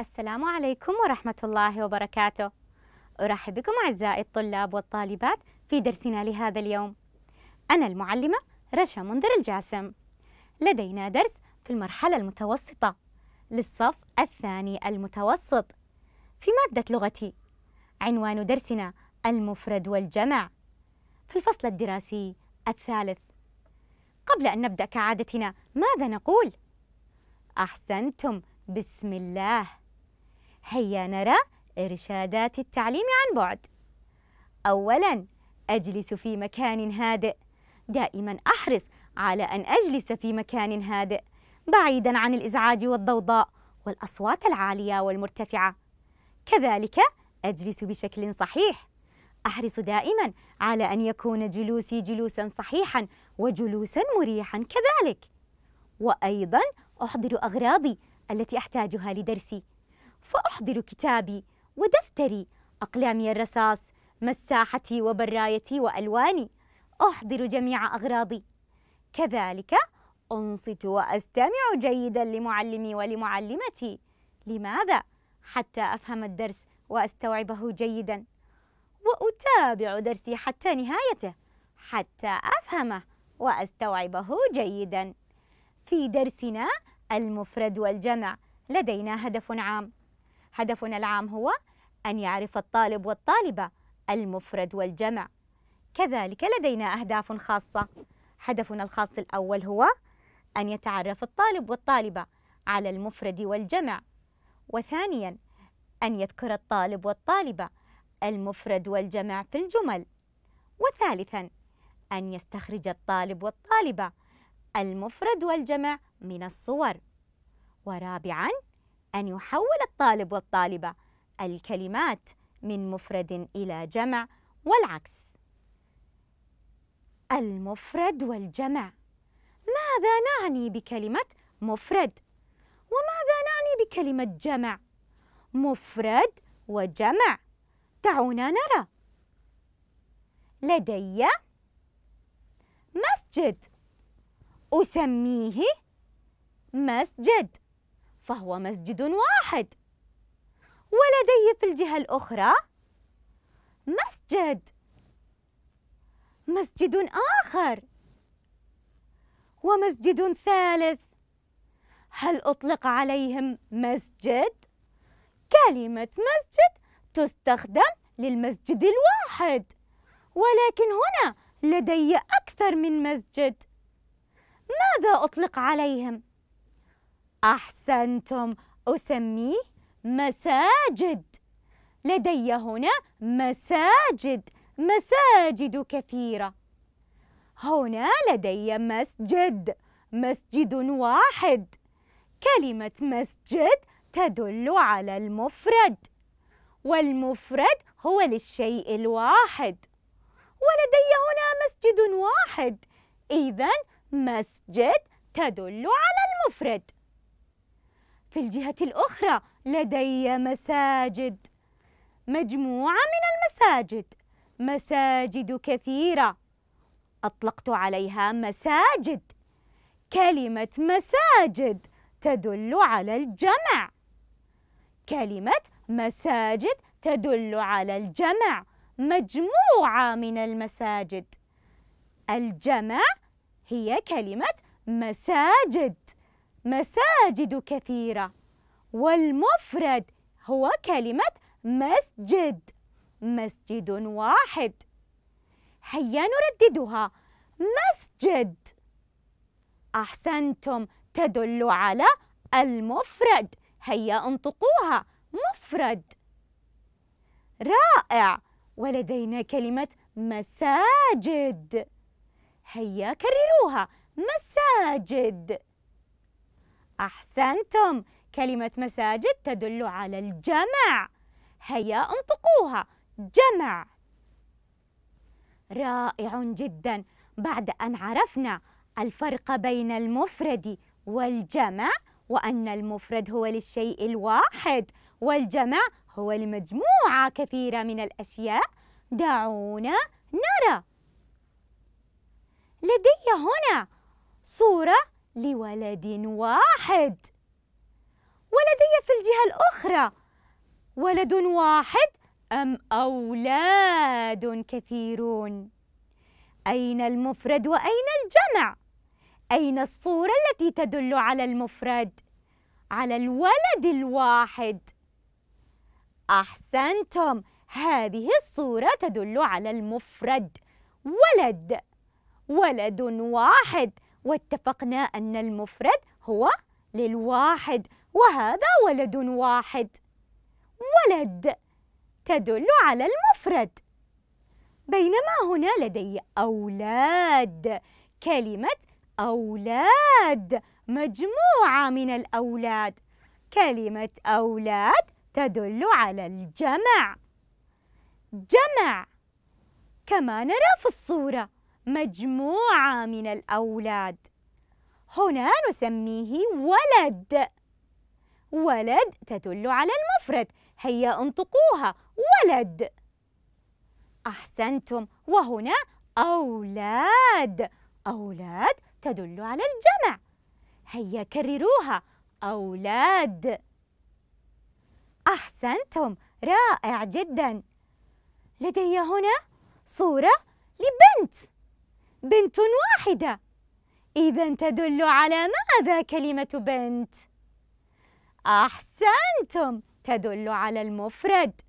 السلام عليكم ورحمة الله وبركاته أرحب بكم أعزائي الطلاب والطالبات في درسنا لهذا اليوم أنا المعلمة رشا منذر الجاسم لدينا درس في المرحلة المتوسطة للصف الثاني المتوسط في مادة لغتي عنوان درسنا المفرد والجمع في الفصل الدراسي الثالث قبل أن نبدأ كعادتنا ماذا نقول؟ أحسنتم بسم الله هيا نرى إرشادات التعليم عن بعد أولاً أجلس في مكان هادئ دائماً أحرص على أن أجلس في مكان هادئ بعيداً عن الإزعاج والضوضاء والأصوات العالية والمرتفعة كذلك أجلس بشكل صحيح أحرص دائماً على أن يكون جلوسي جلوساً صحيحاً وجلوساً مريحاً كذلك وأيضاً أحضر أغراضي التي أحتاجها لدرسي فأحضر كتابي ودفتري أقلامي الرصاص مساحتي وبرايتي وألواني أحضر جميع أغراضي كذلك أنصت وأستمع جيدا لمعلمي ولمعلمتي لماذا؟ حتى أفهم الدرس وأستوعبه جيدا وأتابع درسي حتى نهايته حتى أفهمه وأستوعبه جيدا في درسنا المفرد والجمع لدينا هدف عام هدفنا العام هو أن يعرف الطالب والطالبة المفرد والجمع كذلك لدينا أهداف خاصة هدفنا الخاص الأول هو أن يتعرف الطالب والطالبة على المفرد والجمع وثانياً أن يذكر الطالب والطالبة المفرد والجمع في الجمل وثالثاً أن يستخرج الطالب والطالبة المفرد والجمع من الصور ورابعاً أن يحول الطالب والطالبة الكلمات من مفرد إلى جمع والعكس المفرد والجمع ماذا نعني بكلمة مفرد وماذا نعني بكلمة جمع مفرد وجمع دعونا نرى لدي مسجد أسميه مسجد فهو مسجد واحد ولدي في الجهة الأخرى مسجد مسجد آخر ومسجد ثالث هل أطلق عليهم مسجد؟ كلمة مسجد تستخدم للمسجد الواحد ولكن هنا لدي أكثر من مسجد ماذا أطلق عليهم؟ أحسنتم أسميه مساجد لدي هنا مساجد مساجد كثيرة هنا لدي مسجد مسجد واحد كلمة مسجد تدل على المفرد والمفرد هو للشيء الواحد ولدي هنا مسجد واحد إذا مسجد تدل على المفرد في الجهة الأخرى لدي مساجد مجموعة من المساجد مساجد كثيرة أطلقت عليها مساجد كلمة مساجد تدل على الجمع كلمة مساجد تدل على الجمع مجموعة من المساجد الجمع هي كلمة مساجد مساجد كثيرة والمفرد هو كلمة مسجد مسجد واحد هيا نرددها مسجد أحسنتم تدل على المفرد هيا انطقوها مفرد رائع ولدينا كلمة مساجد هيا كرروها مساجد أحسنتم كلمة مساجد تدل على الجمع هيا انطقوها جمع رائع جدا بعد أن عرفنا الفرق بين المفرد والجمع وأن المفرد هو للشيء الواحد والجمع هو لمجموعة كثيرة من الأشياء دعونا نرى لدي هنا صورة لولد واحد ولدي في الجهة الأخرى ولد واحد أم أولاد كثيرون؟ أين المفرد وأين الجمع؟ أين الصورة التي تدل على المفرد؟ على الولد الواحد أحسنتم هذه الصورة تدل على المفرد ولد ولد واحد واتفقنا أن المفرد هو للواحد وهذا ولد واحد ولد تدل على المفرد بينما هنا لدي أولاد كلمة أولاد مجموعة من الأولاد كلمة أولاد تدل على الجمع جمع كما نرى في الصورة مجموعة من الأولاد هنا نسميه ولد ولد تدل على المفرد هيا انطقوها ولد أحسنتم وهنا أولاد أولاد تدل على الجمع هيا كرروها أولاد أحسنتم رائع جدا لدي هنا صورة لبنت بنت واحدة إذا تدل على ماذا كلمة بنت؟ أحسنتم تدل على المفرد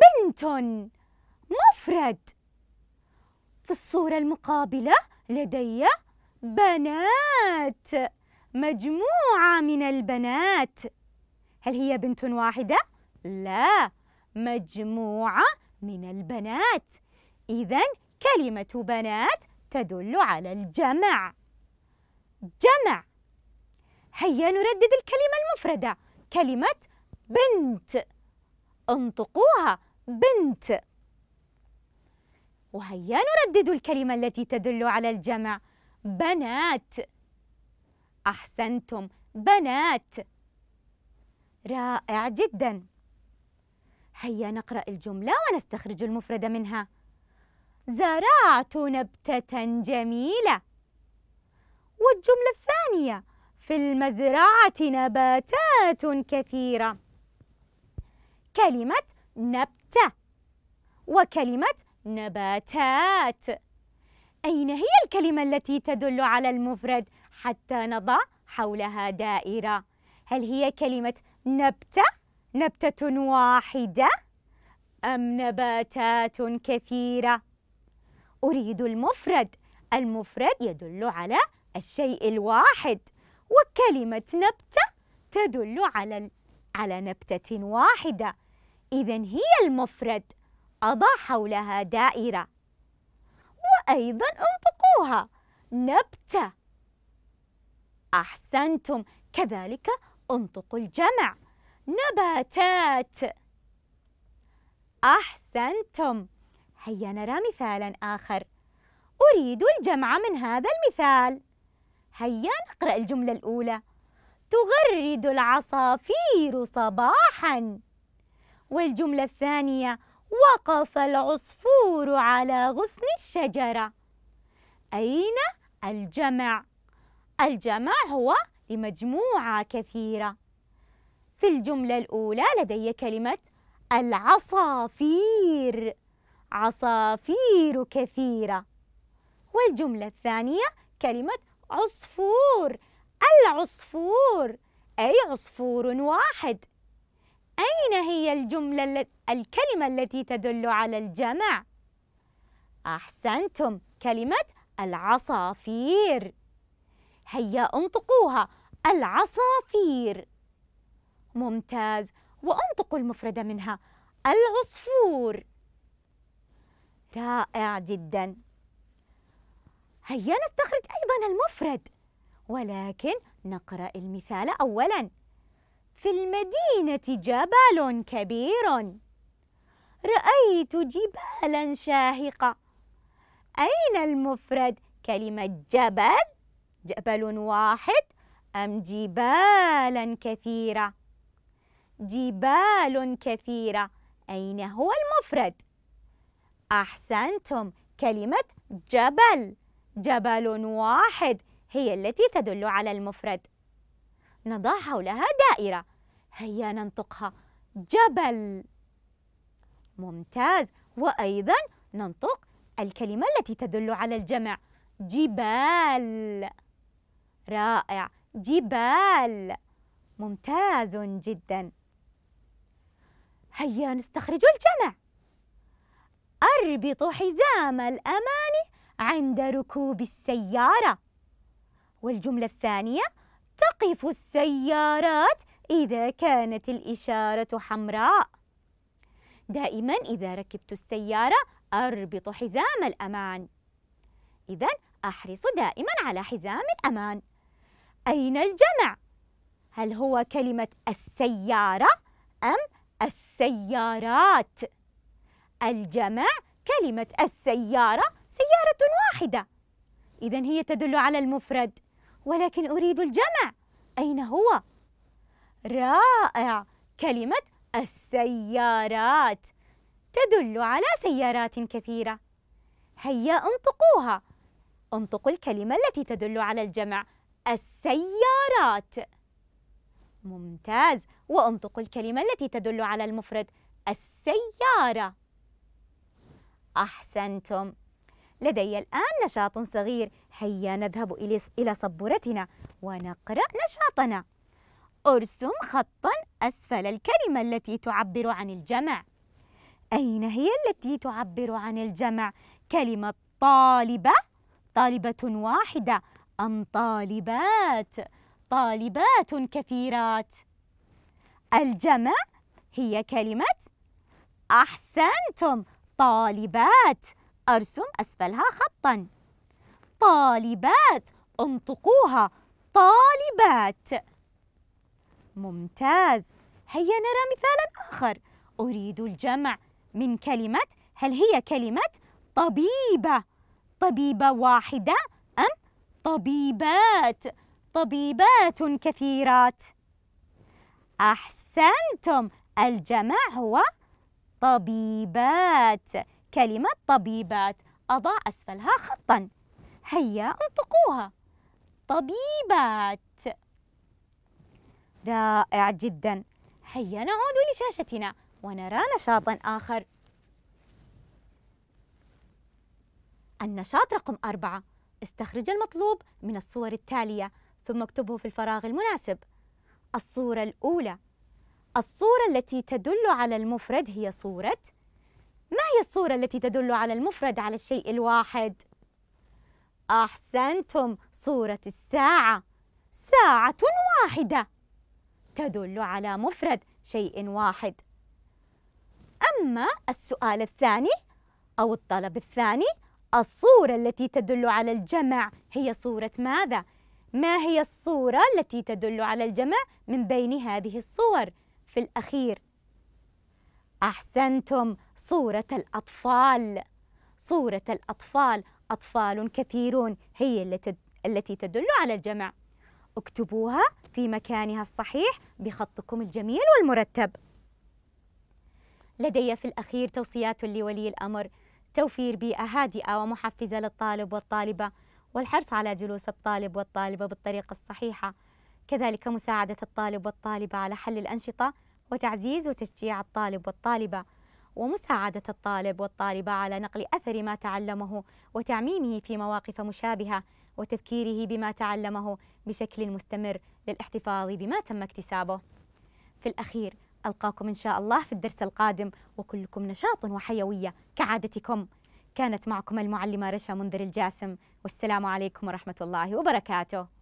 بنت مفرد في الصورة المقابلة لدي بنات مجموعة من البنات هل هي بنت واحدة؟ لا مجموعة من البنات إذا كلمة بنات تدل على الجمع جمع هيا نردد الكلمة المفردة كلمة بنت انطقوها بنت وهيا نردد الكلمة التي تدل على الجمع بنات أحسنتم بنات رائع جدا هيا نقرأ الجملة ونستخرج المفرد منها زرعت نبتة جميلة والجملة الثانية في المزرعة نباتات كثيرة كلمة نبتة وكلمة نباتات أين هي الكلمة التي تدل على المفرد حتى نضع حولها دائرة؟ هل هي كلمة نبتة؟ نبتة واحدة؟ أم نباتات كثيرة؟ أريد المفرد المفرد يدل على الشيء الواحد وكلمة نبتة تدل على على نبتة واحدة إذا هي المفرد أضع حولها دائرة وأيضا انطقوها نبتة أحسنتم كذلك انطقوا الجمع نباتات أحسنتم هيا نرى مثالا آخر أريد الجمع من هذا المثال هيا نقرأ الجملة الأولى تغرد العصافير صباحا والجملة الثانية وقف العصفور على غصن الشجرة أين الجمع؟ الجمع هو لمجموعة كثيرة في الجملة الأولى لدي كلمة العصافير عصافير كثيرة والجملة الثانية كلمة عصفور العصفور أي عصفور واحد أين هي الجملة الكلمة التي تدل على الجمع؟ أحسنتم كلمة العصافير هيا انطقوها العصافير ممتاز وانطقوا المفردة منها العصفور رائع جدا هيا نستخرج أيضا المفرد ولكن نقرأ المثال أولا في المدينة جبل كبير رأيت جبالا شاهقة أين المفرد كلمة جبل؟ جبل واحد أم جبالا كثيرة؟ جبال كثيرة أين هو المفرد؟ أحسنتم كلمة جبل جبل واحد هي التي تدل على المفرد نضع حولها دائرة هيا ننطقها جبل ممتاز وأيضا ننطق الكلمة التي تدل على الجمع جبال رائع جبال ممتاز جدا هيا نستخرج الجمع أربط حزام الأمان عند ركوب السيارة والجملة الثانية تقف السيارات إذا كانت الإشارة حمراء دائما إذا ركبت السيارة أربط حزام الأمان إذا أحرص دائما على حزام الأمان أين الجمع؟ هل هو كلمة السيارة أم السيارات؟ الجمع كلمة السيارة سيارة واحدة إذا هي تدل على المفرد ولكن أريد الجمع أين هو؟ رائع كلمة السيارات تدل على سيارات كثيرة هيا انطقوها انطقوا الكلمة التي تدل على الجمع السيارات ممتاز وانطقوا الكلمة التي تدل على المفرد السيارة أحسنتم لدي الآن نشاط صغير هيا نذهب إلى صبورتنا ونقرأ نشاطنا ارسم خطا أسفل الكلمة التي تعبر عن الجمع أين هي التي تعبر عن الجمع؟ كلمة طالبة طالبة واحدة أم طالبات؟ طالبات كثيرات الجمع هي كلمة أحسنتم طالبات أرسم أسفلها خطاً طالبات انطقوها طالبات ممتاز هيا نرى مثالا آخر أريد الجمع من كلمة هل هي كلمة طبيبة طبيبة واحدة أم طبيبات طبيبات كثيرات أحسنتم الجمع هو طبيبات كلمة طبيبات أضع أسفلها خطا هيا انطقوها طبيبات رائع جدا هيا نعود لشاشتنا ونرى نشاطا آخر النشاط رقم أربعة استخرج المطلوب من الصور التالية ثم اكتبه في الفراغ المناسب الصورة الأولى الصورة التي تدل على المفرد هي صورة ما هي الصورة التي تدل على المفرد على الشيء الواحد؟ أحسنتم صورة الساعة ساعة واحدة تدل على مفرد شيء واحد أما السؤال الثاني أو الطلب الثاني الصورة التي تدل على الجمع هي صورة ماذا؟ ما هي الصورة التي تدل على الجمع من بين هذه الصور؟ في الأخير أحسنتم صورة الأطفال صورة الأطفال أطفال كثيرون هي التي تدل على الجمع اكتبوها في مكانها الصحيح بخطكم الجميل والمرتب لدي في الأخير توصيات لولي الأمر توفير بيئة هادئة ومحفزة للطالب والطالبة والحرص على جلوس الطالب والطالبة بالطريقة الصحيحة كذلك مساعدة الطالب والطالبة على حل الأنشطة وتعزيز وتشجيع الطالب والطالبة ومساعدة الطالب والطالبة على نقل أثر ما تعلمه وتعميمه في مواقف مشابهة وتذكيره بما تعلمه بشكل مستمر للاحتفاظ بما تم اكتسابه. في الأخير ألقاكم إن شاء الله في الدرس القادم وكلكم نشاط وحيوية كعادتكم. كانت معكم المعلمة رشا منذر الجاسم والسلام عليكم ورحمة الله وبركاته.